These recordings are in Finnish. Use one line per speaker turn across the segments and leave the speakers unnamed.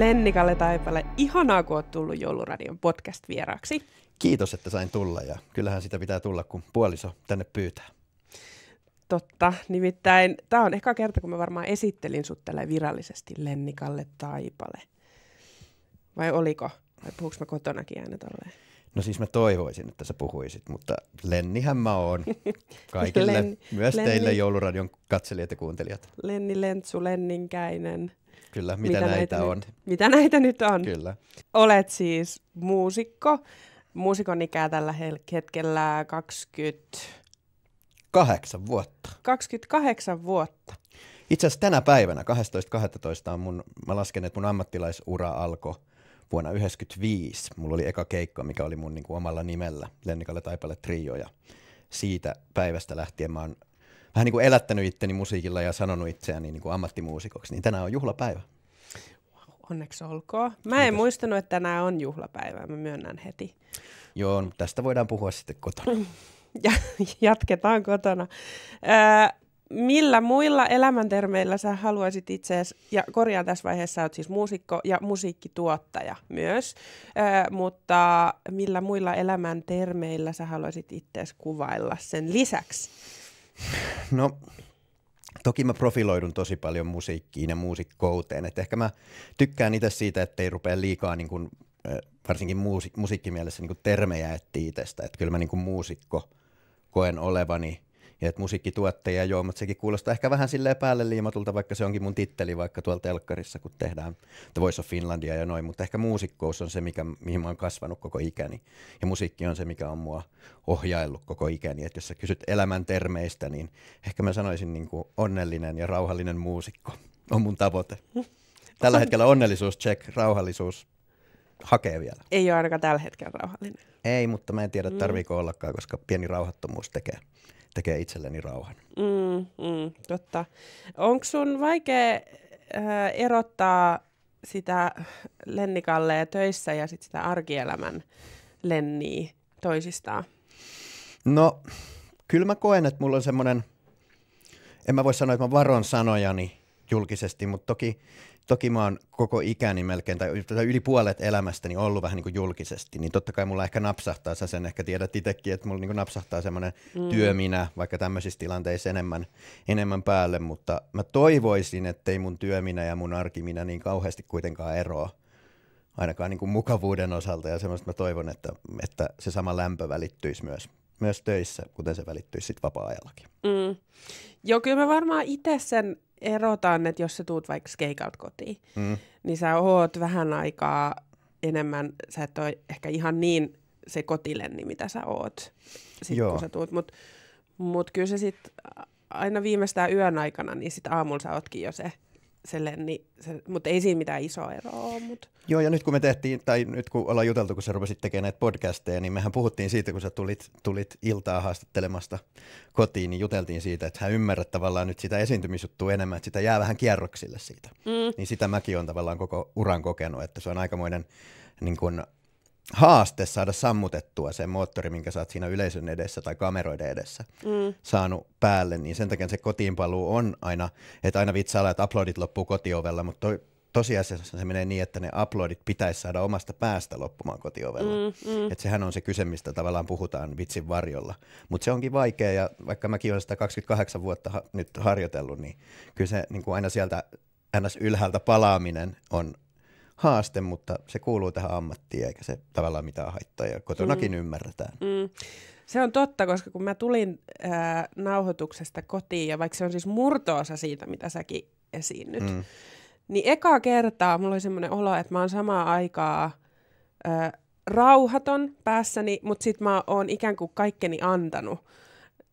Lennikalle Taipalle. ihanaa kun olet tullut Jouluradion podcast-vieraaksi.
Kiitos, että sain tulla ja kyllähän sitä pitää tulla, kun puoliso tänne pyytää.
Totta, nimittäin tämä on ehkä kerta, kun mä varmaan esittelin sut tälle virallisesti Lennikalle Taipale. Vai oliko? Vai puhuks mä kotonakin aina tolleen?
No siis mä toivoisin, että sä puhuisit, mutta Lennihän mä oon kaikille, Len, myös Lenni. teille jouluradion katselijat ja kuuntelijat.
Lenni Lentsu, Lenninkäinen.
Kyllä, mitä, mitä näitä, näitä on. Nyt,
mitä näitä nyt on. Kyllä. Olet siis muusikko. Muusikon ikää tällä hetkellä 20... vuotta. 28 vuotta.
Itse asiassa tänä päivänä, 12.12. on mun, mä lasken, että mun ammattilaisura alkoi vuonna 1995. Mulla oli eka keikka, mikä oli mun niin kuin omalla nimellä, Lennikalle Taipalle Trio, ja siitä päivästä lähtien mä oon vähän niin kuin elättänyt itteni musiikilla ja sanonut itseäni niin kuin ammattimuusikoksi, niin tänään on juhlapäivä.
Onneksi olkoon. Mä Kiitos. en muistanut, että tänään on juhlapäivä, mä myönnän heti.
Joo, tästä voidaan puhua sitten kotona.
ja, jatketaan kotona. Öö, millä muilla elämäntermeillä sä haluaisit itseäsi, ja korjaan tässä vaiheessa, oot siis muusikko ja musiikkituottaja myös, ö, mutta millä muilla elämäntermeillä sä haluaisit itseäsi kuvailla sen lisäksi?
No, toki mä profiloidun tosi paljon musiikkiin ja muusikkouteen. Et ehkä mä tykkään itse siitä, ettei rupea liikaa niin kun, varsinkin muusi- musiikkimielessä niin termejä etsiä itsestä. Et kyllä mä niin muusikko koen olevani – ja että musiikkituottaja joo, mutta sekin kuulostaa ehkä vähän silleen päälle liimatulta, vaikka se onkin mun titteli vaikka tuolla telkkarissa, kun tehdään The Voice of Finlandia ja noin, mutta ehkä muusikkous on se, mikä, mihin mä oon kasvanut koko ikäni ja musiikki on se, mikä on mua ohjaillut koko ikäni, että jos sä kysyt elämän termeistä, niin ehkä mä sanoisin niin kuin onnellinen ja rauhallinen muusikko on mun tavoite. Tällä hetkellä onnellisuus, check, rauhallisuus, hakee vielä.
Ei ole ainakaan tällä hetkellä rauhallinen.
Ei, mutta mä en tiedä mm. tarviiko mm. ollakaan, koska pieni rauhattomuus tekee tekee itselleni rauhan.
Mm, mm, totta. Onko sun vaikea äh, erottaa sitä lennikalleja töissä ja sit sitä arkielämän lenniä toisistaan?
No, kyllä mä koen, että mulla on semmoinen, en mä voi sanoa, että mä varon sanojani, julkisesti, mutta toki, toki mä oon koko ikäni melkein, tai yli puolet elämästäni ollut vähän niin kuin julkisesti, niin totta kai mulla ehkä napsahtaa, sä sen ehkä tiedät itsekin, että mulla niin kuin napsahtaa semmoinen mm. työminä, vaikka tämmöisissä tilanteissa enemmän, enemmän päälle, mutta mä toivoisin, ettei mun työminä ja mun arkiminä niin kauheasti kuitenkaan eroa ainakaan niin kuin mukavuuden osalta ja semmoista mä toivon, että, että se sama lämpö välittyisi myös myös töissä, kuten se välittyisi sitten vapaa-ajallakin.
Mm. Joo, kyllä mä varmaan itse sen erotaan, että jos sä tuut vaikka skeikalt kotiin, mm. niin sä oot vähän aikaa enemmän, sä et ole ehkä ihan niin se kotilenni, mitä sä oot, sit Joo. kun sä tuut. Mutta mut kyllä se sitten aina viimeistään yön aikana, niin sitten aamulla sä ootkin jo se silleen, niin se, mutta ei siinä mitään isoa eroa ole.
Joo, ja nyt kun me tehtiin, tai nyt kun ollaan juteltu, kun sä rupesit tekemään näitä podcasteja, niin mehän puhuttiin siitä, kun sä tulit, tulit iltaa haastattelemasta kotiin, niin juteltiin siitä, että hän ymmärrät tavallaan nyt sitä esiintymisjuttua enemmän, että sitä jää vähän kierroksille siitä. Mm. Niin sitä mäkin on tavallaan koko uran kokenut, että se on aikamoinen niin kun, haaste saada sammutettua se moottori, minkä sä oot siinä yleisön edessä tai kameroiden edessä mm. saanut päälle, niin sen takia se kotiinpaluu on aina, että aina vitsailla, että uploadit loppuu kotiovella, mutta toi, tosiasiassa se menee niin, että ne uploadit pitäisi saada omasta päästä loppumaan kotiovella. Mm, mm. Että sehän on se kyse, mistä tavallaan puhutaan vitsin varjolla. Mutta se onkin vaikea ja vaikka mäkin olen sitä 28 vuotta ha- nyt harjoitellut, niin kyllä se niin kuin aina sieltä ns. ylhäältä palaaminen on haaste, mutta se kuuluu tähän ammattiin eikä se tavallaan mitään haittaa ja kotonakin mm. ymmärretään.
Mm. Se on totta, koska kun mä tulin ää, äh, nauhoituksesta kotiin ja vaikka se on siis murtoosa siitä, mitä säkin nyt, mm. niin ekaa kertaa mulla oli semmoinen olo, että mä oon samaa aikaa ää, rauhaton päässäni, mutta sit mä oon ikään kuin kaikkeni antanut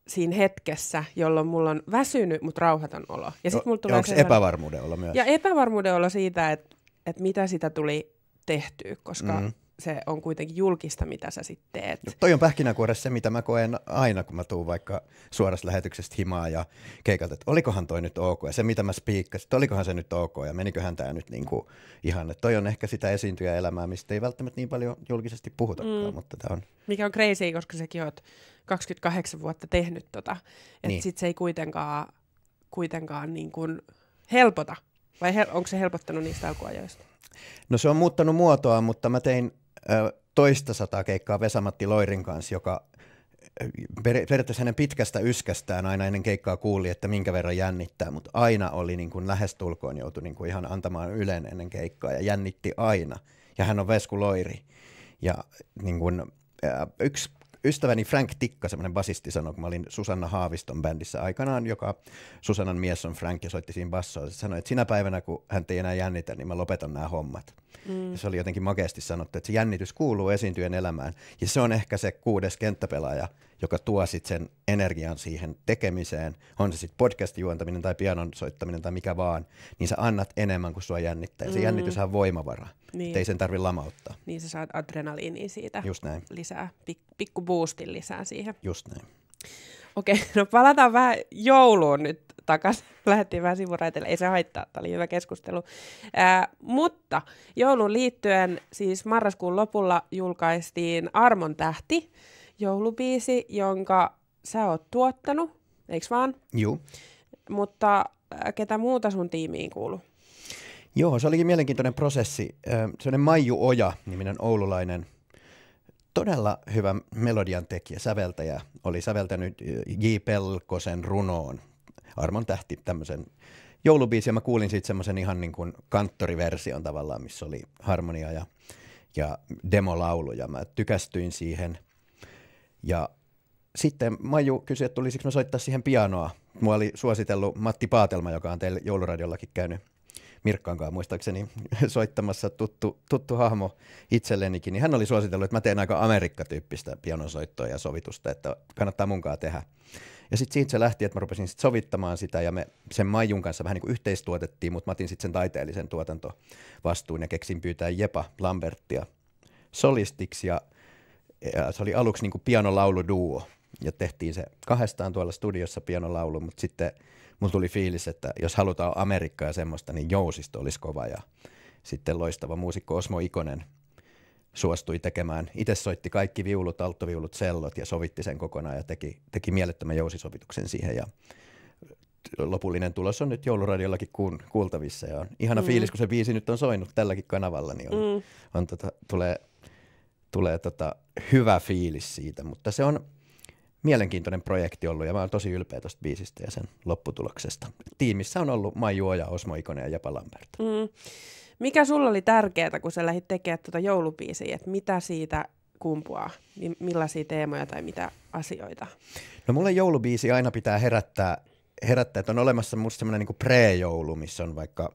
siinä hetkessä, jolloin mulla on väsynyt, mutta rauhaton olo. Ja sit no, mulla tulee onko se epävarmuuden olo myös? Ja epävarmuuden olo siitä, että että mitä sitä tuli tehtyä, koska mm se on kuitenkin julkista, mitä sä sitten teet. No
toi on pähkinäkuoressa se, mitä mä koen aina, kun mä tuun vaikka suorasta lähetyksestä himaa ja keikalta, että olikohan toi nyt ok, ja se mitä mä spiikkasin, että olikohan se nyt ok, ja meniköhän tämä nyt niinku ihan, että toi on ehkä sitä esiintyjä elämää, mistä ei välttämättä niin paljon julkisesti puhutakaan, mm. mutta tämä on...
Mikä on crazy, koska sekin oot 28 vuotta tehnyt tota, että niin. sit se ei kuitenkaan, kuitenkaan niin kuin helpota vai hel- onko se helpottanut niistä
alkuajoista? No se on muuttanut muotoa, mutta mä tein ö, toista sataa keikkaa Vesamatti Loirin kanssa, joka per, periaatteessa hänen pitkästä yskästään aina ennen keikkaa kuuli, että minkä verran jännittää, mutta aina oli niin kuin lähestulkoon joutu niin kuin ihan antamaan ylen ennen keikkaa ja jännitti aina. Ja hän on Vesku Loiri. Ja niin kuin, yksi Ystäväni Frank Tikka, semmoinen basisti, sanoi, kun mä olin Susanna Haaviston bändissä aikanaan, joka Susannan mies on Frank ja soitti siinä bassoa. Se sanoi, että sinä päivänä, kun hän ei enää jännitä, niin mä lopetan nämä hommat. Mm. Ja se oli jotenkin makeasti sanottu, että se jännitys kuuluu esiintyjen elämään. Ja se on ehkä se kuudes kenttäpelaaja, joka tuo sitten sen energian siihen tekemiseen. On se sitten podcastin juontaminen tai pianon soittaminen tai mikä vaan. Niin sä annat enemmän kuin sua jännittää. Mm. se jännitys on voimavara. Niin. Ei sen tarvi lamauttaa.
Niin sä saat adrenaliiniä siitä. Just näin. Lisää, pik- pikku boostin lisää siihen. Just näin. Okei, no palataan vähän jouluun nyt takaisin. Lähdettiin vähän sivuraiteille, ei se haittaa, tämä oli hyvä keskustelu. Ää, mutta joulun liittyen siis marraskuun lopulla julkaistiin Armon tähti, joulubiisi, jonka sä oot tuottanut, eikö vaan? Juu. Mutta ää, ketä muuta sun tiimiin kuuluu?
Joo, se olikin mielenkiintoinen prosessi. Sellainen Maiju Oja, niminen oululainen, todella hyvä melodian tekijä, säveltäjä, oli säveltänyt J. Pelkosen runoon Arman tähti, tämmöisen joulubiisin. Mä kuulin sitten semmoisen ihan niin kuin kanttoriversion tavallaan, missä oli harmonia ja, ja demolaulu ja mä tykästyin siihen. Ja sitten Maju kysyi, että tulisiko mä soittaa siihen pianoa. Mua oli suositellut Matti Paatelma, joka on teille jouluradiollakin käynyt Mirkkaankaan muistaakseni soittamassa tuttu, tuttu hahmo itsellenikin, niin hän oli suositellut, että mä teen aika amerikkatyyppistä pianosoittoa ja sovitusta, että kannattaa munkaan tehdä. Ja sitten siitä se lähti, että mä rupesin sit sovittamaan sitä ja me sen Maijun kanssa vähän niin kuin yhteistuotettiin, mutta mä otin sitten sen taiteellisen tuotantovastuun ja keksin pyytää Jepa Lambertia solistiksi ja, ja se oli aluksi niin kuin pianolauluduo ja tehtiin se kahdestaan tuolla studiossa pianolaulu, mutta sitten mulla tuli fiilis, että jos halutaan Amerikkaa ja semmoista, niin Jousisto olisi kova ja sitten loistava muusikko Osmo Ikonen – suostui tekemään. Itse soitti kaikki viulut, alttoviulut, sellot ja sovitti sen kokonaan ja teki, teki mielettömän jousisovituksen siihen. Ja lopullinen tulos on nyt jouluradiollakin kuun, kuultavissa ja on ihana mm. fiilis, kun se biisi nyt on soinut tälläkin kanavalla, niin on, mm. on tota, tulee, tulee tota, hyvä fiilis siitä, mutta se on mielenkiintoinen projekti ollut ja mä oon tosi ylpeä tuosta biisistä ja sen lopputuloksesta. Tiimissä on ollut Maiju Oja, Osmo Ikonen ja Japa Lambert.
Mm. Mikä sulla oli tärkeää, kun sä lähdit tekemään tuota joulubiisiä, että mitä siitä kumpuaa? Millaisia teemoja tai mitä asioita?
No mulle joulubiisi aina pitää herättää, herättää että on olemassa musta semmoinen niin pre-joulu, missä on vaikka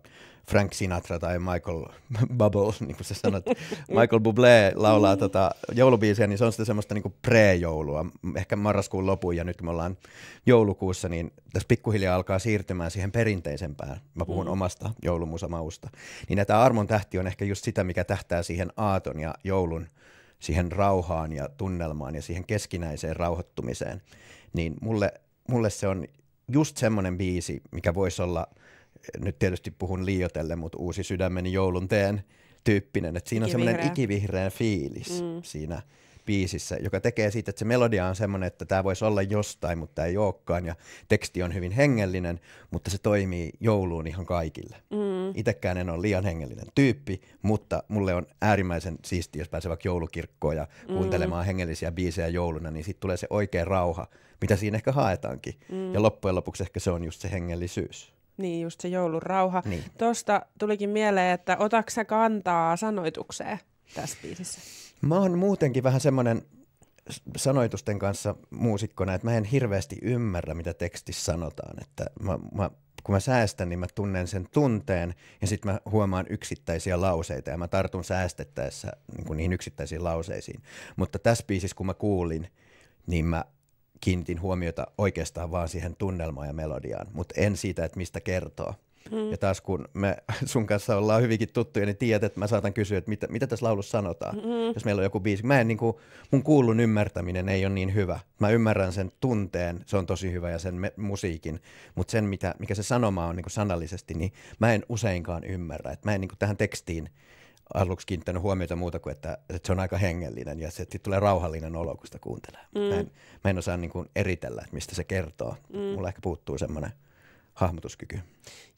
Frank Sinatra tai Michael Bubble, niin kuin sä sanot, Michael Bublé laulaa tota joulubiisiä, niin se on sitä semmoista niin pre-joulua, ehkä marraskuun lopun ja nyt kun me ollaan joulukuussa, niin tässä pikkuhiljaa alkaa siirtymään siihen perinteisempään. Mä puhun mm. omasta joulumusamausta. Niin tämä Armon tähti on ehkä just sitä, mikä tähtää siihen aaton ja joulun siihen rauhaan ja tunnelmaan ja siihen keskinäiseen rauhoittumiseen. Niin mulle, mulle se on just semmoinen biisi, mikä voisi olla – nyt tietysti puhun liiotelle, mutta uusi sydämeni joulun teen tyyppinen. Että siinä on semmoinen ikivihreä fiilis mm. siinä biisissä, joka tekee siitä, että se melodia on semmoinen, että tämä voisi olla jostain, mutta ei olekaan. Ja teksti on hyvin hengellinen, mutta se toimii jouluun ihan kaikille. Mm. Itekään en ole liian hengellinen tyyppi, mutta mulle on äärimmäisen siisti, jos pääsee vaikka joulukirkkoon ja mm. kuuntelemaan hengellisiä biisejä jouluna, niin sitten tulee se oikea rauha, mitä siinä ehkä haetaankin. Mm. Ja loppujen lopuksi ehkä se on just se hengellisyys.
Niin, just se joulun rauha. Niin. Tuosta tulikin mieleen, että otaksa kantaa sanoitukseen tässä biisissä?
Mä oon muutenkin vähän semmoinen sanoitusten kanssa muusikkona, että mä en hirveästi ymmärrä, mitä tekstissä sanotaan. Että mä, mä, kun mä säästän, niin mä tunnen sen tunteen ja sitten mä huomaan yksittäisiä lauseita ja mä tartun säästettäessä niin kuin niihin yksittäisiin lauseisiin. Mutta tässä biisissä, kun mä kuulin, niin mä kiinnitin huomiota oikeastaan vaan siihen tunnelmaan ja melodiaan, mutta en siitä, että mistä kertoo. Mm. Ja taas kun me sun kanssa ollaan hyvinkin tuttuja, niin tiedät, että mä saatan kysyä, että mitä, mitä tässä laulussa sanotaan, mm. jos meillä on joku biisi. Mä en, niin kuin, mun kuullun ymmärtäminen ei ole niin hyvä. Mä ymmärrän sen tunteen, se on tosi hyvä ja sen me, musiikin, mutta sen, mitä, mikä se sanoma on niin kuin sanallisesti, niin mä en useinkaan ymmärrä. Et mä en niin kuin, tähän tekstiin aluksi kiinnittänyt huomiota muuta kuin, että, että se on aika hengellinen ja se, tulee rauhallinen olo, kun sitä kuuntelee. Mm. Mä, en, mä en osaa niin kuin eritellä, että mistä se kertoo. Mm. Mulla ehkä puuttuu semmoinen hahmotuskyky.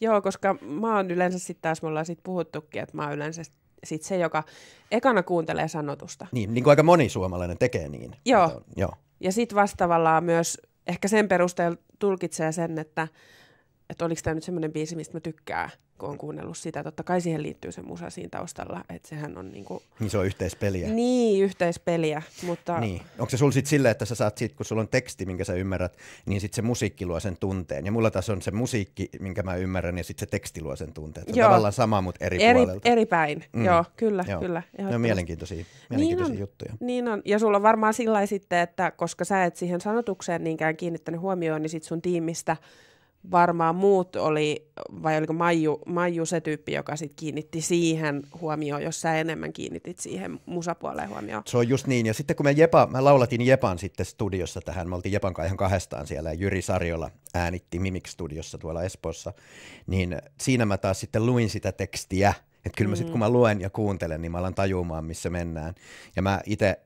Joo, koska mä oon yleensä sitten taas, me ollaan sit puhuttukin, että mä oon yleensä sit se, joka ekana kuuntelee sanotusta.
Niin, niin kuin aika moni suomalainen tekee niin. Joo. On, joo.
Ja sitten vastavallaan myös ehkä sen perusteella tulkitsee sen, että että oliko tämä nyt semmoinen biisi, mistä mä tykkään, kun on kuunnellut sitä. Totta kai siihen liittyy se musa siinä taustalla, että sehän on niinku...
Niin se on yhteispeliä.
Niin, yhteispeliä, mutta... Niin.
Onko se sulla sitten silleen, että sä saat sit, kun sulla on teksti, minkä sä ymmärrät, niin sitten se musiikki luo sen tunteen. Ja mulla taas on se musiikki, minkä mä ymmärrän, ja sitten se teksti luo sen tunteen. Se on tavallaan sama, mutta eri, eri puolelta. Eri
päin, mm. joo, kyllä, joo. kyllä. Ne on
mielenkiintoisia, mielenkiintoisia niin on, juttuja.
Niin on, ja sulla on varmaan sillä sitten, että koska sä et siihen sanotukseen niinkään kiinnittänyt huomioon, niin sit sun tiimistä – varmaan muut oli, vai oliko Maiju, Maiju se tyyppi, joka sitten kiinnitti siihen huomioon, jos sä enemmän kiinnitit siihen musapuoleen huomioon.
Se on just niin, ja sitten kun me, Jepa, mä laulatin Jepan sitten studiossa tähän, me oltiin Jepan kanssa ihan kahdestaan siellä, ja Jyri Sarjola äänitti Mimik-studiossa tuolla Espoossa, niin siinä mä taas sitten luin sitä tekstiä, että kyllä mä sitten mm. kun mä luen ja kuuntelen, niin mä alan tajumaan, missä mennään. Ja mä itse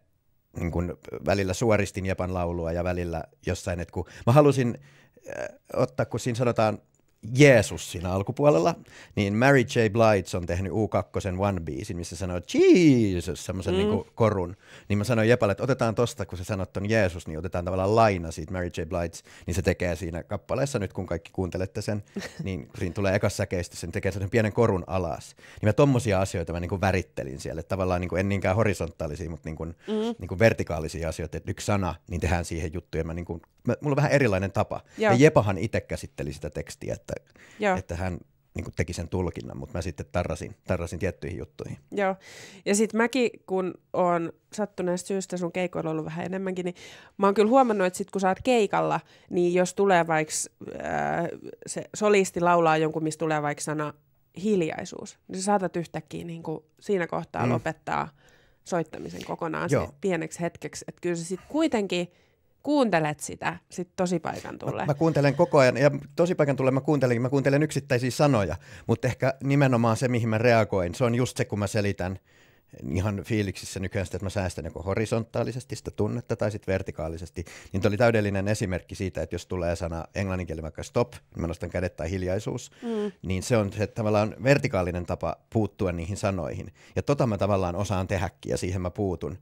niin kun välillä suoristin Jepan laulua ja välillä jossain, että kun mä halusin ottaa, kun siinä sanotaan Jeesus siinä alkupuolella, niin Mary J. Blige on tehnyt U2 One-biisin, missä sanoo Jesus, semmoisen mm. niin korun. Niin mä sanoin Jepalle, että otetaan tosta, kun sä sanot ton Jeesus, niin otetaan tavallaan laina siitä Mary J. Blights, niin se tekee siinä kappaleessa, nyt kun kaikki kuuntelette sen, niin siinä tulee ekas säkeistö, sen tekee sen pienen korun alas. Niin mä tommosia asioita mä niin kuin värittelin siellä, että tavallaan niin kuin en niinkään horisontaalisia, mutta niin kuin, mm. niin kuin vertikaalisia asioita, että yksi sana, niin tehdään siihen juttuja. Mä niin kuin, mä, mulla on vähän erilainen tapa. Joo. Ja Jepahan itse käsitteli sitä tekstiä, että, että hän niin kuin teki sen tulkinnan, mutta mä sitten tarrasin, tarrasin tiettyihin juttuihin.
Joo, ja sitten mäkin, kun on sattuneesta syystä sun keikoilla ollut vähän enemmänkin, niin mä oon kyllä huomannut, että sit kun sä oot keikalla, niin jos tulee vaikka äh, se solisti laulaa jonkun, missä tulee vaikka sana hiljaisuus, niin sä saatat yhtäkkiä niin kuin siinä kohtaa mm. lopettaa soittamisen kokonaan Joo. pieneksi hetkeksi. Että kyllä se sitten kuitenkin – kuuntelet sitä sit tosi paikan tulle. Mä, mä
kuuntelen koko ajan, ja tosi paikan tulle mä kuuntelen, mä kuuntelen yksittäisiä sanoja, mutta ehkä nimenomaan se, mihin mä reagoin, se on just se, kun mä selitän ihan fiiliksissä nykyään sitä, että mä säästän joko horisontaalisesti sitä tunnetta tai sitten vertikaalisesti, niin oli täydellinen esimerkki siitä, että jos tulee sana englanninkielellä vaikka stop, niin mä nostan kädet tai hiljaisuus, mm. niin se on se tavallaan vertikaalinen tapa puuttua niihin sanoihin. Ja tota mä tavallaan osaan tehdäkin ja siihen mä puutun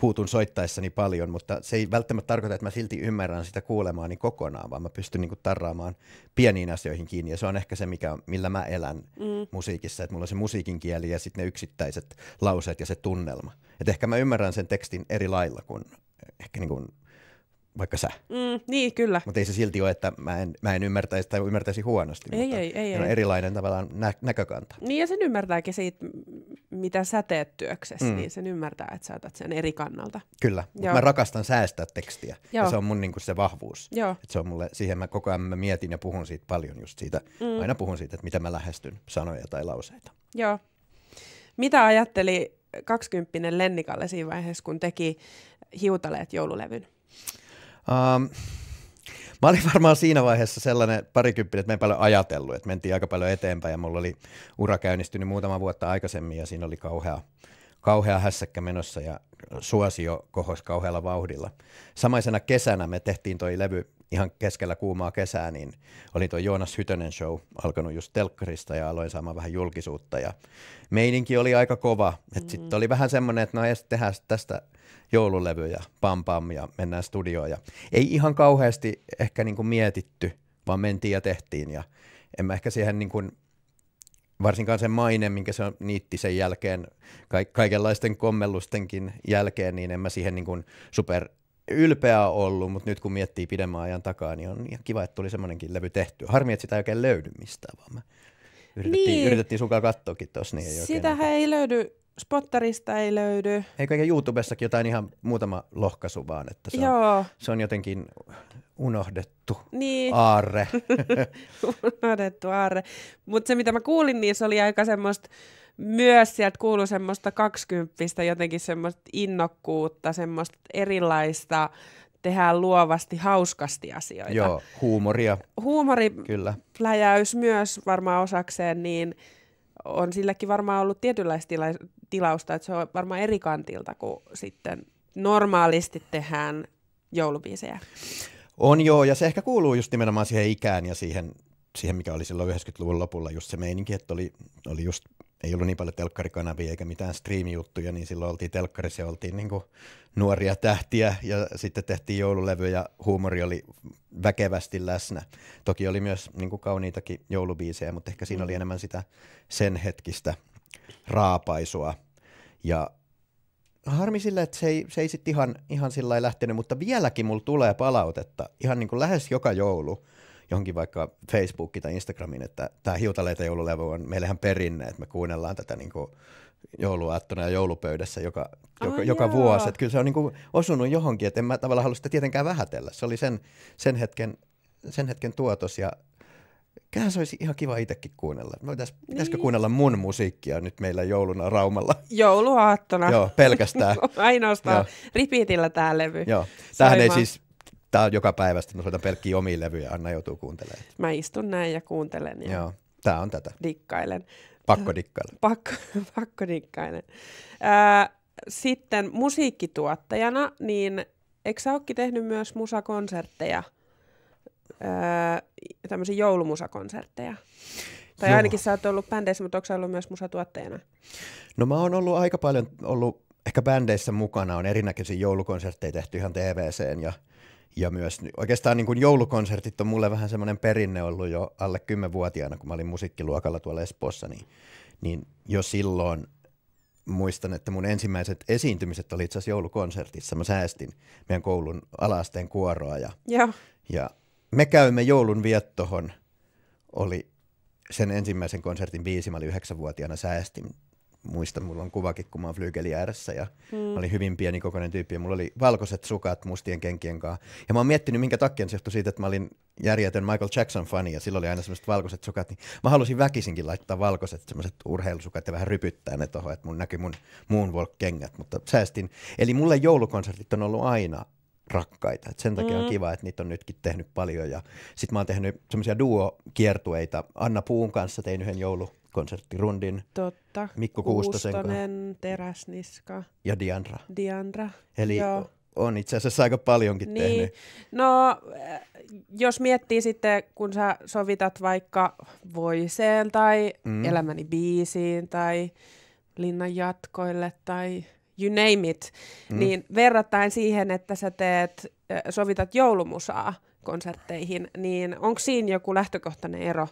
puutun soittaessani paljon, mutta se ei välttämättä tarkoita, että mä silti ymmärrän sitä kuulemaani kokonaan, vaan mä pystyn niin kuin tarraamaan pieniin asioihin kiinni. Ja se on ehkä se, mikä, millä mä elän mm. musiikissa, että mulla on se musiikin kieli ja sitten ne yksittäiset lauseet ja se tunnelma. Et ehkä mä ymmärrän sen tekstin eri lailla kuin ehkä niin kuin vaikka sä.
Mm, niin, kyllä. Mutta
ei se silti ole, että mä en, mä en ymmärtäisi tai ymmärtäisi huonosti. Ei, mutta ei, ei, on ei. erilainen tavallaan nä- näkökanta.
Niin ja sen ymmärtääkin siitä, mitä sä teet työksessä, mm. niin sen ymmärtää, että sä otat sen eri kannalta.
Kyllä. Joo. Mä rakastan säästää tekstiä Joo. ja se on mun niin kuin, se vahvuus. Joo. Et se on mulle, siihen mä koko ajan mä mietin ja puhun siitä paljon just siitä. Mm. Aina puhun siitä, että mitä mä lähestyn, sanoja tai lauseita.
Joo. Mitä ajatteli kaksikymppinen Lennikalle siinä vaiheessa, kun teki hiutaleet joululevyn?
Um, mä olin varmaan siinä vaiheessa sellainen parikymppinen, että mä en paljon ajatellut, että mentiin aika paljon eteenpäin ja mulla oli ura käynnistynyt muutama vuotta aikaisemmin ja siinä oli kauhea, kauhea hässäkkä menossa ja suosio kohosi kauhealla vauhdilla. Samaisena kesänä me tehtiin toi levy ihan keskellä kuumaa kesää, niin oli tuo Joonas Hytönen show alkanut just telkkarista ja aloin saamaan vähän julkisuutta ja meininki oli aika kova. Mm. Sitten oli vähän semmoinen, että no ei tehdä tästä joululevy ja pam pam ja mennään studioon. Ja ei ihan kauheasti ehkä niin kuin mietitty, vaan mentiin ja tehtiin ja en mä ehkä siihen niin kuin varsinkaan se maine, minkä se niitti sen jälkeen, ka- kaikenlaisten kommellustenkin jälkeen, niin en mä siihen niin kuin super ylpeä ollut, mutta nyt kun miettii pidemmän ajan takaa, niin on ihan kiva, että tuli semmoinenkin levy tehty. Harmi, että sitä ei oikein löydy mistään, vaan me yritettiin, niin. yritettiin sunkaan katsoakin tuossa. Niin Sitähän
ei löydy Spotterista ei löydy.
Eikö eikä YouTubessakin jotain ihan muutama lohkaisu vaan, että se, Joo. On, se on jotenkin unohdettu
niin. aarre. unohdettu aarre. Mutta se mitä mä kuulin, niin se oli aika semmoista, myös sieltä kuului semmoista kaksikymppistä jotenkin semmoista innokkuutta, semmoista erilaista tehdään luovasti, hauskasti asioita. Joo, huumoria. Huumori Kyllä. pläjäys myös varmaan osakseen, niin – on silläkin varmaan ollut tietynlaista tila- tilausta, että se on varmaan eri kantilta kuin sitten normaalisti tehdään joulubiisejä.
On joo, ja se ehkä kuuluu just nimenomaan siihen ikään ja siihen, siihen mikä oli silloin 90-luvun lopulla just se meininki, että oli, oli just ei ollut niin paljon telkkarikanavia eikä mitään striimijuttuja, niin silloin oltiin telkkarissa ja oltiin niin nuoria tähtiä ja sitten tehtiin joululevy ja huumori oli väkevästi läsnä. Toki oli myös niin kauniitakin joulubiisejä, mutta ehkä siinä mm. oli enemmän sitä sen hetkistä raapaisua. Ja harmi sille, että se ei, se ei sitten ihan, ihan sillä lähtenyt, mutta vieläkin mulla tulee palautetta ihan niin kuin lähes joka joulu – johonkin vaikka Facebookiin tai Instagramiin, että tämä hiutaleita joululevy on meillähän perinne, että me kuunnellaan tätä niin kuin jouluaattona ja joulupöydässä joka, joka, ah, joka vuosi. Että kyllä se on niin kuin osunut johonkin, että en mä tavallaan halua sitä tietenkään vähätellä. Se oli sen, sen, hetken, sen hetken tuotos ja Kyllähän se olisi ihan kiva itsekin kuunnella. Pitäis, niin. Pitäisikö kuunnella mun musiikkia nyt meillä jouluna Raumalla?
Jouluaattona. Joo,
pelkästään. Ainoastaan Joo.
ripiitillä tämä levy. Joo. Tähän ei siis
Tämä on joka päivä, päivästä, mä soitan pelkkiä omia levyjä, Anna joutuu kuuntelemaan.
Mä istun näin ja kuuntelen ja Joo, tää on tätä. dikkailen. Pakko dikkailen. Pakko, pakko dikkailen. Ää, sitten musiikkituottajana, niin eikö sä ookin tehnyt myös musakonsertteja, ää, tämmöisiä joulumusakonsertteja? Tai Joo. ainakin sä oot ollut bändeissä, mutta onko ollut myös musatuottajana?
No mä oon ollut aika paljon ollut ehkä bändeissä mukana, on erinäköisiä joulukonsertteja tehty ihan TVCen ja ja myös oikeastaan niin kuin joulukonsertit on mulle vähän semmoinen perinne ollut jo alle 10-vuotiaana, kun mä olin musiikkiluokalla tuolla Espoossa, niin, niin jo silloin muistan, että mun ensimmäiset esiintymiset oli itse asiassa joulukonsertissa. Mä säästin meidän koulun alaasteen kuoroa ja, ja. ja me käymme joulun viettohon oli sen ensimmäisen konsertin biisi, mä olin yhdeksänvuotiaana säästin muistan, mulla on kuvakin, kun mä oon ääressä ja mm. mä olin hyvin kokoinen tyyppi ja mulla oli valkoiset sukat mustien kenkien kanssa. Ja mä oon miettinyt, minkä takia se johtui siitä, että mä olin järjetön Michael Jackson fani ja silloin oli aina semmoiset valkoiset sukat, niin mä halusin väkisinkin laittaa valkoiset semmoiset urheilusukat ja vähän rypyttää ne tuohon, että mun näkyy mun muun kengät mutta säästin. Eli mulle joulukonsertit on ollut aina rakkaita. Et sen takia mm. on kiva, että niitä on nytkin tehnyt paljon. Ja sitten mä oon tehnyt semmoisia duo-kiertueita. Anna Puun kanssa tein yhden joulu konserttirundin. Totta. Mikko Kuustosen.
Kuustonen, Teräsniska.
Ja Diandra. Diandra, Eli joo. on itse asiassa aika paljonkin niin. tehnyt.
No, eh, jos miettii sitten, kun sä sovitat vaikka Voiseen tai mm. Elämäni biisiin tai Linnan jatkoille tai you name it, mm. niin verrattain siihen, että sä teet, eh, sovitat joulumusaa konsertteihin, niin onko siinä joku lähtökohtainen ero?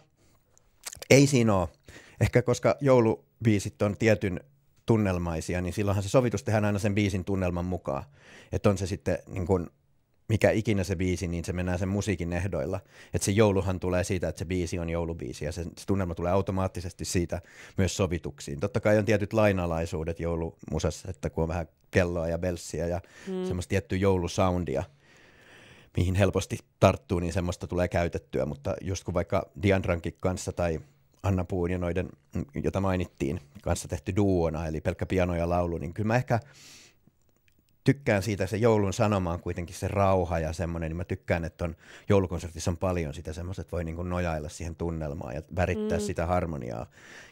Ei siinä ole ehkä koska joulubiisit on tietyn tunnelmaisia, niin silloinhan se sovitus tehdään aina sen biisin tunnelman mukaan. Että on se sitten niin kuin, mikä ikinä se biisi, niin se mennään sen musiikin ehdoilla. Että se jouluhan tulee siitä, että se biisi on joulubiisi ja se, se tunnelma tulee automaattisesti siitä myös sovituksiin. Totta kai on tietyt lainalaisuudet joulumusassa, että kun on vähän kelloa ja belssiä ja mm. semmoista tiettyä joulusoundia, mihin helposti tarttuu, niin semmoista tulee käytettyä. Mutta just kun vaikka Diandrankin kanssa tai Anna Puun ja noiden, mm, jota mainittiin, kanssa tehty duona, eli pelkkä piano ja laulu, niin kyllä mä ehkä tykkään siitä, se joulun sanoma on kuitenkin se rauha ja semmoinen, niin mä tykkään, että on, joulukonsertissa on paljon sitä semmoista, että voi niin kuin nojailla siihen tunnelmaan ja värittää mm. sitä harmoniaa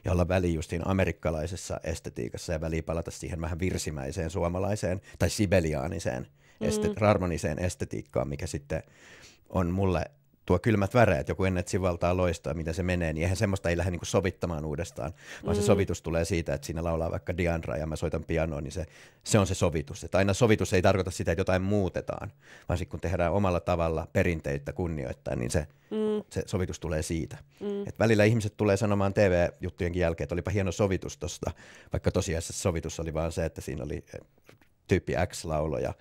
ja olla väli just siinä amerikkalaisessa estetiikassa ja väliin palata siihen vähän virsimäiseen suomalaiseen tai sibeliaaniseen mm. este- harmoniseen estetiikkaan, mikä sitten on mulle tuo kylmät väreet, joku ennen sivaltaa loistaa, miten se menee, niin eihän semmoista ei lähde niinku sovittamaan uudestaan, vaan mm. se sovitus tulee siitä, että siinä laulaa vaikka Diandra ja mä soitan pianoa, niin se, se on se sovitus. Että aina sovitus ei tarkoita sitä, että jotain muutetaan, vaan sitten kun tehdään omalla tavalla perinteitä kunnioittaa, niin se, mm. se sovitus tulee siitä. Mm. Et välillä ihmiset tulee sanomaan TV-juttujenkin jälkeen, että olipa hieno sovitus tuosta, vaikka tosiasiassa sovitus oli vaan se, että siinä oli tyyppi X laulo ja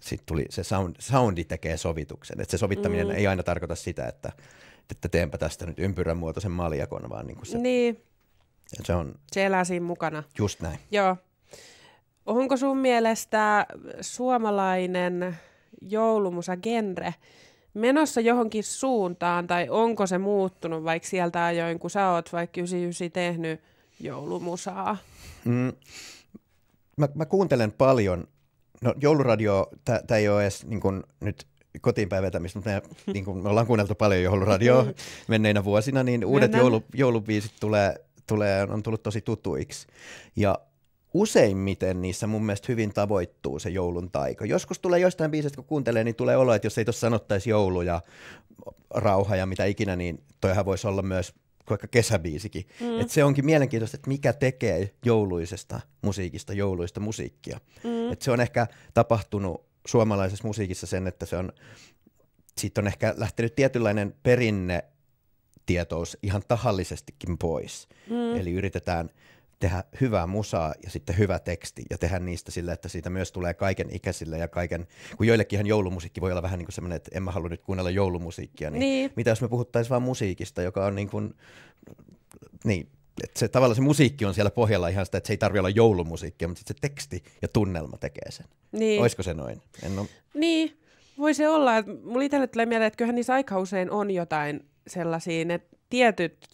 sitten tuli se sound, soundi tekee sovituksen. Et se sovittaminen mm. ei aina tarkoita sitä, että, että teenpä tästä nyt ympyrän muotoisen maljakon, vaan niin kuin se, niin. se on...
Se elää siinä mukana. Just näin. Joo. Onko sun mielestä suomalainen joulumusa-genre menossa johonkin suuntaan, tai onko se muuttunut vaikka sieltä ajoin, kun sä oot vaikka 99 tehnyt joulumusaa?
Mm mä, mä kuuntelen paljon no jouluradio, tämä ei ole edes niin kuin, nyt kotiin päin vetämistä, mutta me, niin kun, me ollaan kuunneltu paljon jouluradioa menneinä vuosina, niin uudet joulu, joulubiisit tulee, tulee, on tullut tosi tutuiksi. Ja useimmiten niissä mun mielestä hyvin tavoittuu se joulun taika. Joskus tulee jostain biisistä, kun kuuntelee, niin tulee olo, että jos ei tuossa sanottaisi joulu ja rauha ja mitä ikinä, niin toihan voisi olla myös vaikka kesäbiisikin. Mm. Et se onkin mielenkiintoista, että mikä tekee jouluisesta musiikista jouluista musiikkia. Mm. Et se on ehkä tapahtunut suomalaisessa musiikissa sen, että se on, siitä on ehkä lähtenyt tietynlainen perinne tietous ihan tahallisestikin pois. Mm. Eli yritetään tehdä hyvää musaa ja sitten hyvä teksti ja tehdä niistä sillä, että siitä myös tulee kaiken ikäisille ja kaiken, kun joillekinhan joulumusiikki voi olla vähän niin kuin semmoinen, että en mä halua nyt kuunnella joulumusiikkia, niin, niin. mitä jos me puhuttaisiin vain musiikista, joka on niin kuin, niin, että se, tavallaan se musiikki on siellä pohjalla ihan sitä, että se ei tarvitse olla joulumusiikkia, mutta sitten se teksti ja tunnelma tekee sen. Niin. Olisiko se noin? En ole...
Niin, voi se olla. Mulla itselle tulee mieleen, että kyllähän niissä aika usein on jotain sellaisia, että tietyt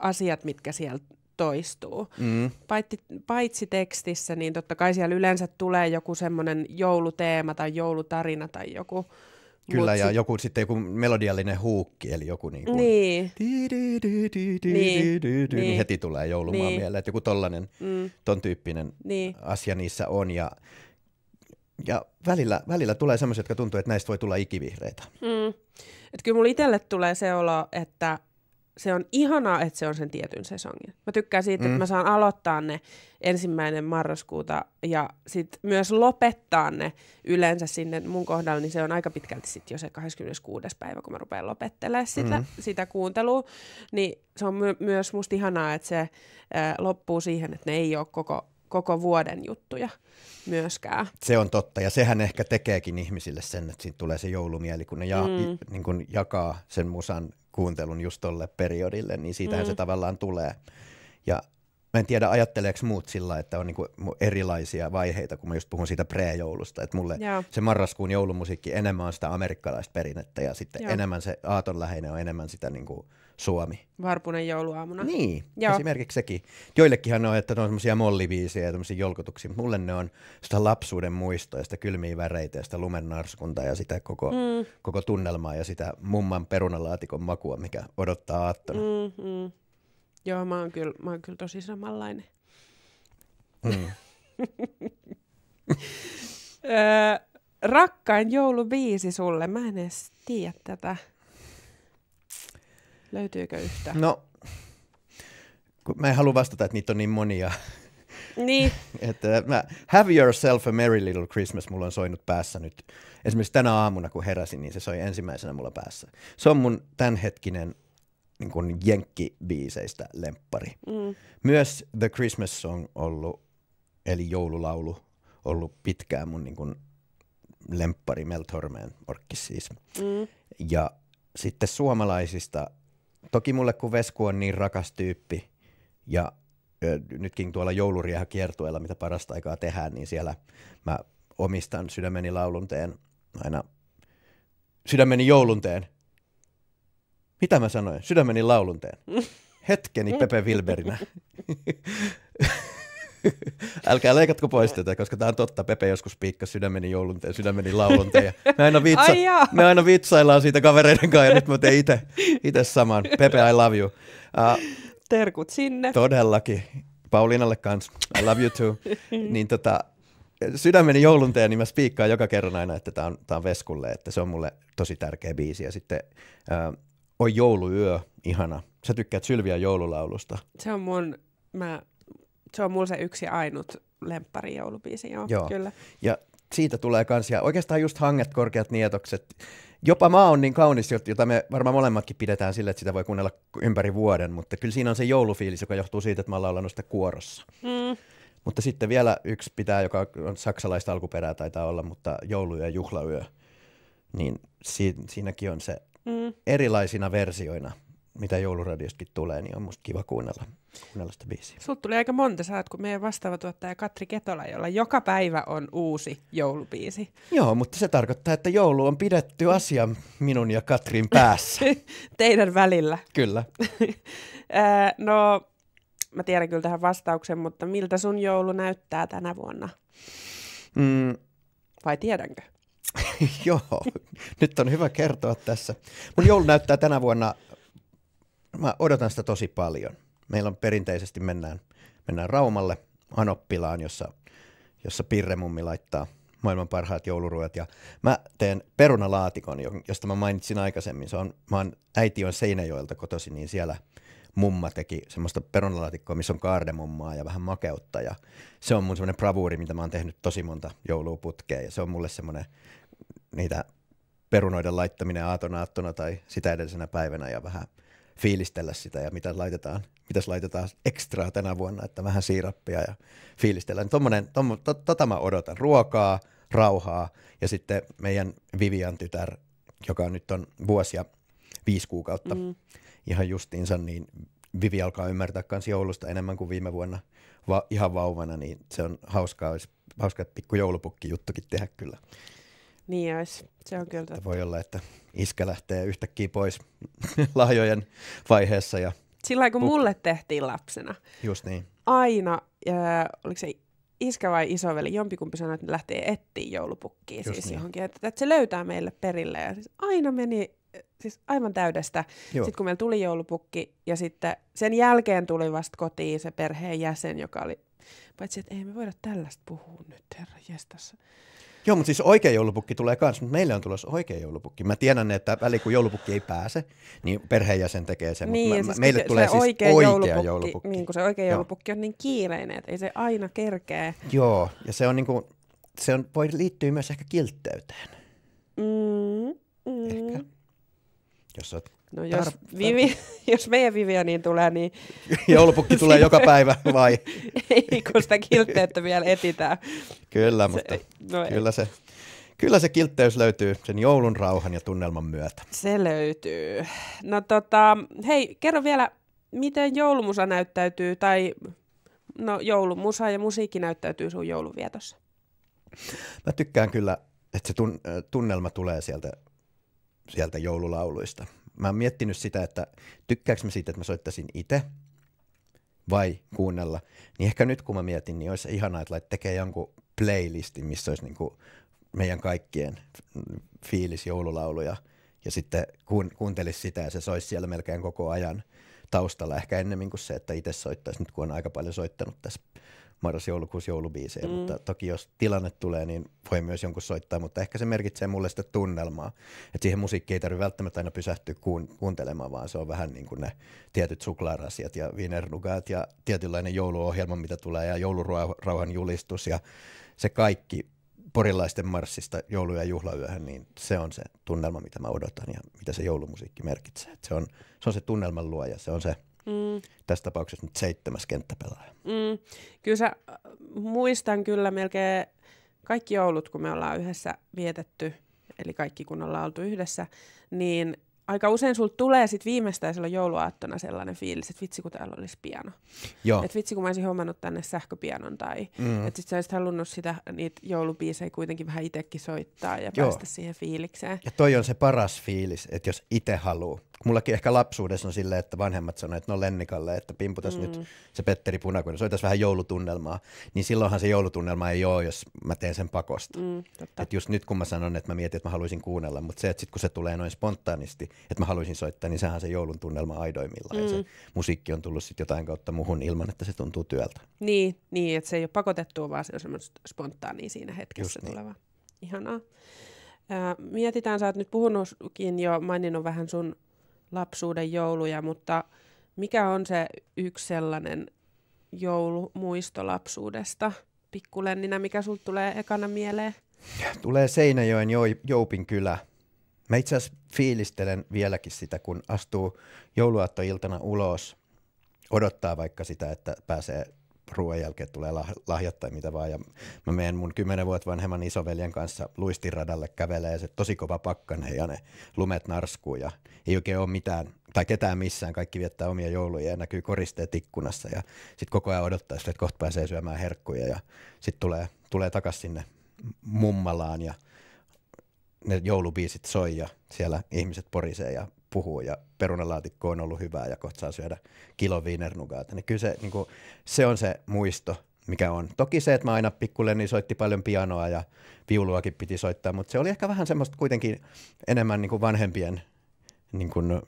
asiat, mitkä siellä toistuu. Mm. Paitsi, paitsi tekstissä, niin totta kai siellä yleensä tulee joku semmoinen jouluteema tai joulutarina tai joku.
Kyllä, Mut ja sit... joku sitten joku melodiallinen huukki, eli joku niin kuin... Niin. niin. Heti tulee joulumaan niin. mieleen, että joku tollainen, mm. ton tyyppinen niin. asia niissä on. Ja, ja välillä, välillä tulee semmoisia, jotka tuntuu, että näistä voi tulla ikivihreitä.
Mm. Et kyllä mulla itselle tulee se olo, että se on ihanaa, että se on sen tietyn sesongin. Mä tykkään siitä, mm. että mä saan aloittaa ne ensimmäinen marraskuuta ja sit myös lopettaa ne yleensä sinne mun kohdalla, niin se on aika pitkälti sitten jo se 26. päivä, kun mä rupean lopettelemaan sitä, mm. sitä kuuntelua. Niin se on my- myös musta ihanaa, että se äh, loppuu siihen, että ne ei ole koko koko vuoden juttuja myöskään.
Se on totta, ja sehän ehkä tekeekin ihmisille sen, että siitä tulee se joulumieli, kun ne ja, mm. niin kun jakaa sen musan kuuntelun just tolle periodille, niin siitähän mm. se tavallaan tulee. Ja mä en tiedä ajatteleeko muut sillä, että on niinku erilaisia vaiheita, kun mä just puhun siitä pre-joulusta, että mulle Joo. se marraskuun joulumusiikki enemmän on sitä amerikkalaista perinnettä ja sitten Joo. enemmän se aatonläheinen on enemmän sitä niinku, Suomi.
Varpunen jouluaamuna. Niin,
Joo. esimerkiksi sekin. Joillekinhan on, että ne on semmoisia molliviisiä ja tämmöisiä jolkutuksia, mutta mulle ne on sitä lapsuuden muistoa ja sitä kylmiä väreitä ja sitä lumen narskuntaa ja sitä koko, mm. koko tunnelmaa ja sitä mumman perunalaatikon makua, mikä odottaa aattona.
Mm, mm. Joo, mä oon, kyllä, mä oon kyllä tosi samanlainen. Mm. rakkain joulubiisi sulle. Mä en edes tiedä tätä. Löytyykö
yhtä? No, kun mä en halua vastata, että niitä on niin monia. Niin. että mä, Have Yourself a Merry Little Christmas mulla on soinut päässä nyt. Esimerkiksi tänä aamuna, kun heräsin, niin se soi ensimmäisenä mulla päässä. Se on mun tämänhetkinen niin kuin jenkkibiiseistä lemppari. Mm. Myös The Christmas Song ollut, eli joululaulu, ollut pitkään mun niin kuin lemppari Mel Tormeen orkki siis. Mm. Ja sitten suomalaisista toki mulle kun Vesku on niin rakas tyyppi ja ö, nytkin tuolla joulurieha kiertueella, mitä parasta aikaa tehdään, niin siellä mä omistan sydämeni laulunteen aina sydämeni joulunteen. Mitä mä sanoin? Sydämeni laulunteen. Hetkeni Pepe Wilberinä. Älkää leikatko pois tätä, koska tämä on totta. Pepe joskus piikka sydämeni joulunteen, sydämeni laulunteen. Me aina, vitsa, me aina vitsaillaan siitä kavereiden kanssa ja nyt mä teen itse saman. Pepe, I love you. Uh,
Terkut sinne.
Todellakin. Pauliinalle kans. I love you too. niin tota, sydämeni joulunteen, niin mä spiikkaan joka kerran aina, että tämä on, on Veskulle, että se on mulle tosi tärkeä biisi. Ja sitten uh, äh, on jouluyö, ihana. Sä tykkäät sylviä joululaulusta.
Se on mun, mä se on mulla se yksi ainut lemppari joulubiisi, joo, joo. kyllä.
Ja siitä tulee kans, ja oikeastaan just hanget, korkeat nietokset. Jopa maa on niin kaunis, jota me varmaan molemmatkin pidetään sille, että sitä voi kuunnella ympäri vuoden, mutta kyllä siinä on se joulufiilis, joka johtuu siitä, että ollaan oon sitä kuorossa. Mm. Mutta sitten vielä yksi pitää, joka on saksalaista alkuperää taitaa olla, mutta joulu ja juhlayö, niin si- siinäkin on se mm. erilaisina versioina – mitä jouluradiostakin tulee, niin on musta kiva kuunnella, kuunnella sitä biisiä.
Sulta tuli aika monta, sä oot kuin meidän vastaava tuottaja Katri Ketola, jolla joka päivä on uusi joulubiisi.
Joo, mutta se tarkoittaa, että joulu on pidetty asia minun ja Katrin päässä.
Teidän välillä. Kyllä. no, mä tiedän kyllä tähän vastauksen, mutta miltä sun joulu näyttää tänä vuonna? Mm. Vai tiedänkö?
Joo, nyt on hyvä kertoa tässä. Mun joulu näyttää tänä vuonna mä odotan sitä tosi paljon. Meillä on perinteisesti mennään, mennään Raumalle, Anoppilaan, jossa, jossa Pirre mummi laittaa maailman parhaat jouluruoat. Ja mä teen perunalaatikon, josta mä mainitsin aikaisemmin. Se on, mä oon, äiti on Seinäjoelta kotosi, niin siellä mumma teki semmoista perunalaatikkoa, missä on kaardemummaa ja vähän makeutta. Ja se on mun semmoinen bravuuri, mitä mä oon tehnyt tosi monta jouluputkea. Ja se on mulle semmoinen niitä perunoiden laittaminen aatona tai sitä edellisenä päivänä ja vähän – fiilistellä sitä ja mitä laitetaan, mitäs laitetaan ekstraa tänä vuonna, että vähän siirappia ja fiilistellä. Niin tommonen, tommo, to, tota mä odotan, ruokaa, rauhaa ja sitten meidän Vivian tytär, joka nyt on vuosia viisi kuukautta mm. ihan justiinsa, niin Vivi alkaa ymmärtää kans joulusta enemmän kuin viime vuonna va- ihan vauvana, niin se on hauskaa, olisi hauska pikku joulupukki juttukin tehdä kyllä.
Niin olisi. Se on kyllä Voi
olla, että iskä lähtee yhtäkkiä pois lahjojen vaiheessa. Ja
Sillä kun mulle tehtiin lapsena. Just niin. Aina, äh, oliko se iskä vai isoveli, jompikumpi sanoi, että lähtee etsiä joulupukkiin siis niin. johonkin, että, että se löytää meille perille. Ja siis aina meni siis aivan täydestä. Joo. Sitten kun meillä tuli joulupukki ja sitten sen jälkeen tuli vasta kotiin se perheen jäsen, joka oli, paitsi että ei me voida tällaista puhua nyt, herra jestas.
Joo, mutta siis oikea joulupukki tulee kanssa, mutta meille on tulossa oikea joulupukki. Mä tiedän, että väli kun joulupukki ei pääse, niin perheenjäsen tekee sen, niin, mutta siis meille se, tulee se siis oikea, oikea joulupukki. joulupukki. Niin,
kun se oikea Joo. joulupukki on niin kiireinen, että ei se aina kerkee.
Joo, ja se on niin kuin, se on, voi liittyä myös ehkä kiltteyteen.
Mm, mm. Ehkä. Jos olet No jos, Tar- Vivi, jos meidän Vivianiin tulee, niin... Joulupukki tulee joka päivä, vai? ei, kun sitä kiltteyttä vielä etitään.
Kyllä, mutta se, no kyllä, se, kyllä se kiltteys löytyy sen joulun rauhan ja tunnelman myötä.
Se löytyy. No tota, hei, kerro vielä, miten joulumusa näyttäytyy, tai no joulumusa ja musiikki näyttäytyy sun joulunvietossa?
Mä tykkään kyllä, että se tun, tunnelma tulee sieltä, sieltä joululauluista mä oon miettinyt sitä, että tykkääkö mä siitä, että mä soittaisin itse vai kuunnella. Niin ehkä nyt kun mä mietin, niin olisi ihanaa, että tekee jonkun playlistin, missä olisi niin kuin meidän kaikkien fiilis joululauluja ja sitten kuun, kuuntelisi sitä ja se soisi siellä melkein koko ajan taustalla ehkä ennemmin kuin se, että itse soittaisi nyt kun on aika paljon soittanut tässä marras-joulukuussa joulubiisejä, mm. mutta toki jos tilanne tulee, niin voi myös jonkun soittaa, mutta ehkä se merkitsee mulle sitä tunnelmaa. Et siihen musiikkiin ei tarvitse välttämättä aina pysähtyä kuun, kuuntelemaan, vaan se on vähän niin kuin ne tietyt suklaarasiat ja vinernugaat ja tietynlainen jouluohjelma, mitä tulee ja joulurauhan julistus ja se kaikki porilaisten marssista joulu- ja juhlayöhön, niin se on se tunnelma, mitä mä odotan ja mitä se joulumusiikki merkitsee. Et se, on, se on se tunnelman luoja, se on se – Mm. Tässä tapauksessa nyt seitsemäs kenttäpelaaja.
Mm. Kyllä sä, äh, muistan kyllä melkein kaikki joulut, kun me ollaan yhdessä vietetty, eli kaikki kun ollaan oltu yhdessä, niin aika usein sulta tulee sit viimeistään silloin jouluaattona sellainen fiilis, että vitsi kun täällä olisi piano. Että vitsi kun mä olisin tänne sähköpianon tai mm. että sit sä olisit halunnut sitä, niitä joulubiisejä kuitenkin vähän itsekin soittaa ja Joo. päästä siihen fiilikseen.
Ja toi on se paras fiilis, että jos itse haluaa mullakin ehkä lapsuudessa on silleen, että vanhemmat sanoivat, että no Lennikalle, että pimputas mm. nyt se Petteri Punakunen, soitas vähän joulutunnelmaa. Niin silloinhan se joulutunnelma ei ole, jos mä teen sen pakosta. Mm, totta. Et just nyt kun mä sanon, että mä mietin, että mä haluaisin kuunnella, mutta se, että sit kun se tulee noin spontaanisti, että mä haluaisin soittaa, niin sehän se joulun tunnelma aidoimmillaan. Mm. Ja se mm. musiikki on tullut sitten jotain kautta muhun ilman, että se tuntuu työltä.
Niin, niin että se ei ole pakotettu, vaan se on semmoista spontaania siinä hetkessä niin. tulevaa. Ihanaa. mietitään, sä oot nyt puhunutkin jo, maininnut vähän sun lapsuuden jouluja, mutta mikä on se yksi sellainen joulumuisto lapsuudesta pikkulenninä, mikä sul tulee ekana mieleen?
Tulee Seinäjoen jo- Joupin kylä. Mä itse asiassa fiilistelen vieläkin sitä, kun astuu jouluaattoiltana ulos, odottaa vaikka sitä, että pääsee ruoan jälkeen tulee lahjat tai mitä vaan. Ja mä menen mun kymmenen vuotta vanhemman isoveljen kanssa luistiradalle kävelee ja se tosi kova pakkane ja ne lumet narskuu ja ei oikein ole mitään tai ketään missään, kaikki viettää omia jouluja ja näkyy koristeet ikkunassa ja sitten koko ajan odottaa että kohta pääsee syömään herkkuja ja sitten tulee, tulee takaisin sinne mummalaan ja ne joulubiisit soi ja siellä ihmiset porisee ja puhuu ja perunalaatikko on ollut hyvää ja kohta saa syödä kilo viinernugaata. Niin kyllä se, niin kuin, se on se muisto, mikä on. Toki se, että mä aina pikkulen niin soitti paljon pianoa ja viuluakin piti soittaa, mutta se oli ehkä vähän semmoista kuitenkin enemmän niin kuin vanhempien niin kuin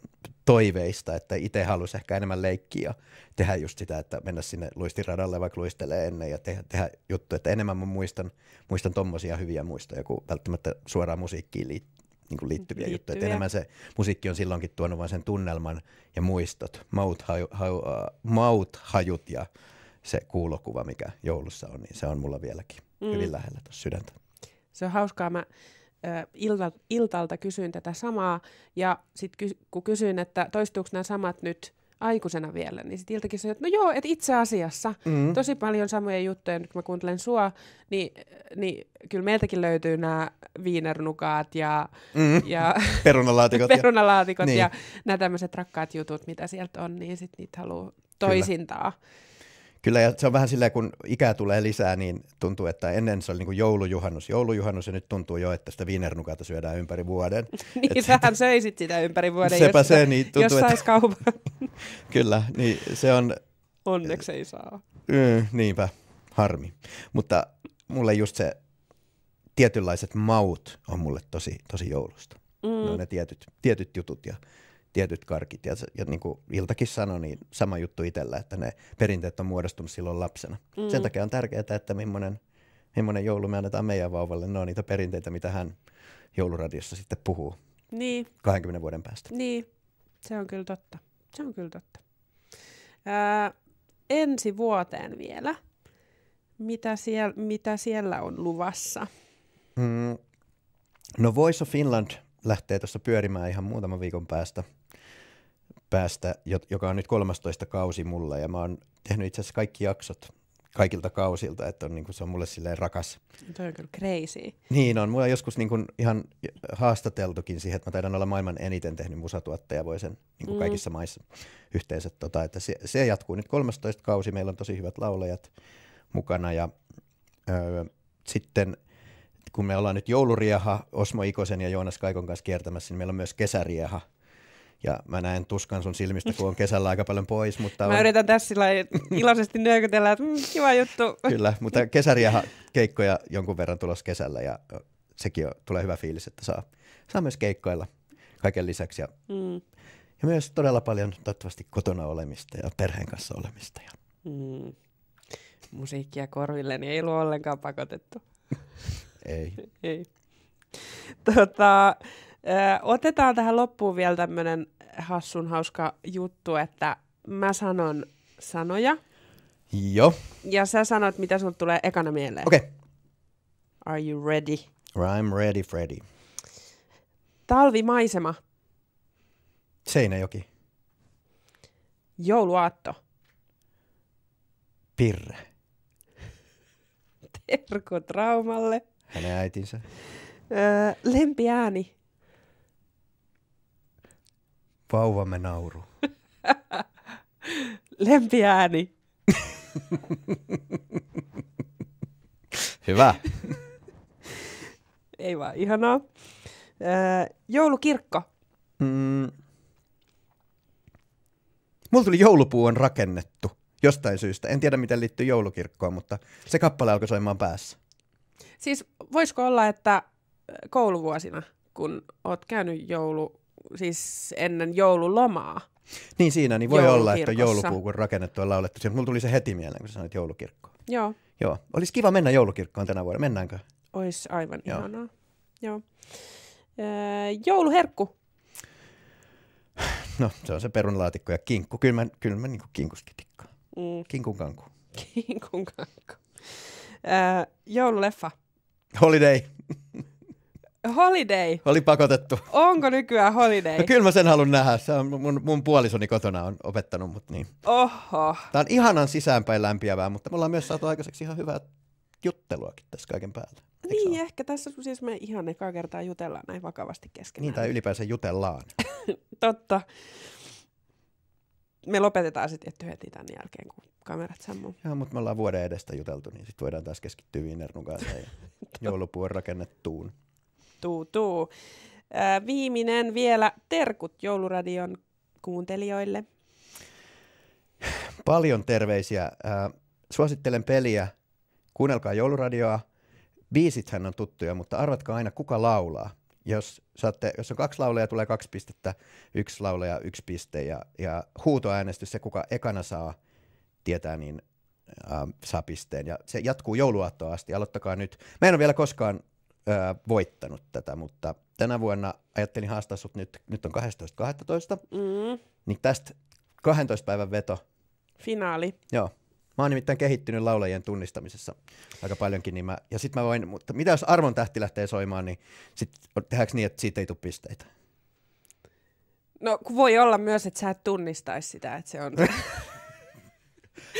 toiveista, että itse halusi ehkä enemmän leikkiä ja tehdä just sitä, että mennä sinne luistiradalle vaikka luistelee ennen ja tehdä, tehdä juttu, että enemmän mä muistan, muistan tommosia hyviä muistoja kuin välttämättä suoraan musiikkiin liittyen niin kuin liittyviä, liittyviä juttuja. enemmän se musiikki on silloinkin tuonut vain sen tunnelman ja muistot, maut, haju, haju, äh, maut hajut ja se kuulokuva, mikä joulussa on, niin se on mulla vieläkin mm. hyvin lähellä tuossa sydäntä.
Se on hauskaa. Mä ilta, iltalta kysyin tätä samaa ja sitten ky- kun kysyin, että toistuuko nämä samat nyt – aikuisena vielä, niin sitten iltakin sanoi, että no joo, että itse asiassa mm. tosi paljon samoja juttuja, nyt kun mä kuuntelen sua, niin, niin kyllä meiltäkin löytyy nämä viinernukaat ja, mm. ja perunalaatikot, perunalaatikot ja, ja niin. nämä tämmöiset rakkaat jutut, mitä sieltä on, niin sitten niitä haluaa toisintaa. Kyllä.
Kyllä, ja se on vähän silleen, kun ikää tulee lisää, niin tuntuu, että ennen se oli niin kuin joulujuhannus, joulujuhannus, ja nyt tuntuu jo, että sitä viinernukata syödään ympäri vuoden. niin,
Et vähän söisit sitä ympäri vuoden, sepä jos, se, niin tuntuu, jos että... kaupan.
Kyllä, niin se on... Onneksi ei saa. Mm, niinpä, harmi. Mutta mulle just se tietynlaiset maut on mulle tosi, tosi joulusta. Mm. Ne on mm. ne tietyt, tietyt jutut, ja tietyt karkit. Ja, ja niin kuin Iltakin sanoi, niin sama juttu itsellä, että ne perinteet on muodostunut silloin lapsena. Mm. Sen takia on tärkeää, että millainen, millainen joulu me annetaan meidän vauvalle. Ne on niitä perinteitä, mitä hän jouluradiossa sitten puhuu niin. 20 vuoden päästä.
Niin, se on kyllä totta. Se on kyllä totta. Ää, ensi vuoteen vielä. Mitä, siellä, mitä siellä on luvassa?
Mm, no Voice of Finland lähtee tuossa pyörimään ihan muutaman viikon päästä – päästä, joka on nyt 13 kausi mulla, ja mä oon tehnyt itse asiassa kaikki jaksot kaikilta kausilta, että on, niin kuin, se on mulle silleen rakas.
Tuo on kyllä crazy.
Niin on, mulla on joskus niin kuin, ihan haastateltukin siihen, että mä taidan olla maailman eniten tehnyt musatuottaja voi sen niin kuin mm. kaikissa maissa yhteensä. Tota, että se, se, jatkuu nyt 13 kausi, meillä on tosi hyvät laulajat mukana ja öö, sitten kun me ollaan nyt joulurieha Osmo Ikosen ja Joonas Kaikon kanssa kiertämässä, niin meillä on myös kesärieha – ja mä näen tuskan sun silmistä, kun on kesällä aika paljon pois. Mutta on... Mä
yritän tässä sillä iloisesti nyökytellä, että mm, kiva juttu. Kyllä,
mutta kesäriä keikkoja jonkun verran tulossa kesällä ja sekin on, tulee hyvä fiilis, että saa, saa myös keikkoilla kaiken lisäksi. Ja, mm. ja myös todella paljon toivottavasti kotona olemista ja perheen kanssa olemista. Ja...
Mm. Musiikkia korville, niin ei ollut ollenkaan pakotettu. ei. ei. Tota, otetaan tähän loppuun vielä tämmöinen hassun hauska juttu, että mä sanon sanoja. Joo. Ja sä sanot, mitä sun tulee ekana mieleen. Okei. Okay. Are you ready?
I'm ready, Freddy.
Talvimaisema. Seinäjoki. Jouluaatto. Pirre. Terkut Raumalle.
Hänen äitinsä.
Öö, lempiääni.
Vauvamme nauru.
Lempiääni. Hyvä. Ei vaan, ihanaa. joulukirkko.
Mm. Mulla tuli joulupuu on rakennettu jostain syystä. En tiedä, miten liittyy joulukirkkoon, mutta se kappale alkoi soimaan päässä.
Siis voisiko olla, että kouluvuosina, kun oot käynyt joulu siis ennen joululomaa.
Niin siinä, niin voi olla, että joulupuu kun rakennettu ja laulettu. Mulla tuli se heti mieleen, kun sä sanoit joulukirkko. Joo. Joo. Olisi kiva mennä joulukirkkoon tänä vuonna. Mennäänkö?
Ois aivan Joo. ihanaa. Joo. Öö, jouluherkku.
No, se on se perunlaatikko ja kinkku. Kyllä mä, kyllä mä niinku kinkuskin tikkaan. Mm. Kinkun kanku.
Kinkun kanku. Öö, joululeffa. Holiday. Holiday.
Oli pakotettu.
Onko nykyään Holiday? No kyllä mä
sen haluan nähdä. Se on mun, mun puolisoni kotona on opettanut mut niin.
Oho.
Tää on ihanan sisäänpäin lämpiävää, mutta me ollaan myös saatu aikaiseksi ihan hyvää jutteluakin tässä kaiken päällä.
Eikö niin, ole? ehkä tässä siis me ihan ekaa kertaa jutellaan näin vakavasti keskenään. Niin, tai
ylipäänsä jutellaan.
Totta. Me lopetetaan sitten tietty heti tämän jälkeen, kun kamerat sammuu.
Joo, mutta me ollaan vuoden edestä juteltu, niin sitten voidaan taas keskittyä kanssa ja joulupuun rakennettuun
tuu tuu. viimeinen vielä terkut jouluradion kuuntelijoille.
Paljon terveisiä. suosittelen peliä. Kuunnelkaa jouluradioa. Biisithän on tuttuja, mutta arvatkaa aina kuka laulaa. Jos, saatte, jos on kaksi laulajaa, tulee kaksi pistettä, yksi laulaja, yksi piste ja, ja huutoäänestys, se kuka ekana saa tietää, niin äh, saa pisteen. Ja se jatkuu jouluaattoa asti, aloittakaa nyt. Mä en ole vielä koskaan ö, voittanut tätä, mutta tänä vuonna ajattelin haastaa sut nyt, nyt on 12.12. Mm. Niin tästä 12 päivän veto. Finaali. Joo. Mä oon nimittäin kehittynyt laulajien tunnistamisessa aika paljonkin, niin mä, ja sit mä voin, mutta mitä jos Arvon tähti lähtee soimaan, niin sit tehdäänkö niin, että siitä ei tule pisteitä?
No voi olla myös, että sä et tunnistaisi sitä, että se on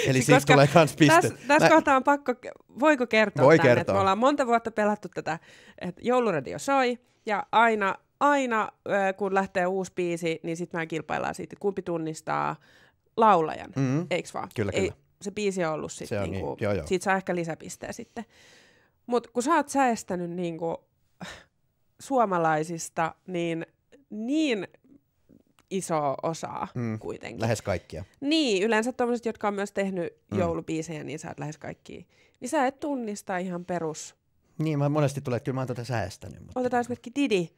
Eli siis siitä Koska tulee kans piste. Tässä täs Mä... kohtaa
on pakko, voiko kertoa Voi tämän, kertoa. me ollaan monta vuotta pelattu tätä, että jouluradio soi ja aina, aina kun lähtee uusi biisi, niin sitten mä kilpaillaan siitä, kumpi tunnistaa laulajan, mm-hmm. eikö vaan? Kyllä, kyllä. Ei, se biisi on ollut sitten, niinku, niin. siitä saa ehkä lisäpisteä sitten. Mutta kun sä oot säästänyt niinku, suomalaisista, niin niin iso osaa mm, kuitenkin. Lähes kaikkia. Niin, yleensä tuommoiset, jotka on myös tehnyt mm. joulubiisejä, niin sä oot lähes kaikki. Niin sä et tunnista ihan perus.
Niin, mä monesti tulee, että kyllä mä oon tätä säästänyt. Mutta...
Otetaan esimerkiksi Didi.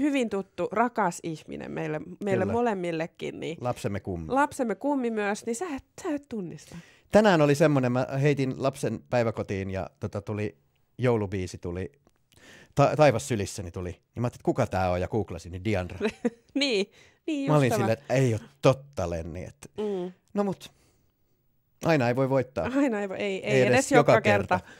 Hyvin tuttu, rakas ihminen meille, meille molemmillekin. Niin lapsemme kummi. Lapsemme kummi myös, niin sä et, sä et tunnista.
Tänään oli semmoinen, mä heitin lapsen päiväkotiin ja tota, tuli joulubiisi tuli ta- taivas sylissäni tuli. Ja niin mä ajattelin, että kuka tämä on ja googlasin, niin Diandra.
niin, niin, mä olin silleen, että
ei ole totta, Lenni. Että... Mm. No mut, aina ei voi voittaa. Aina ei voi, ei, ei, ei edes, edes joka, joka kerta. kerta.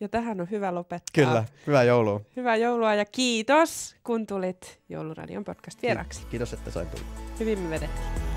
Ja tähän on hyvä lopettaa. Kyllä, hyvää joulua. Hyvää joulua ja kiitos, kun tulit Jouluradion podcast vieraksi. Kiitos, että sain tulla. Hyvin me vedettiin.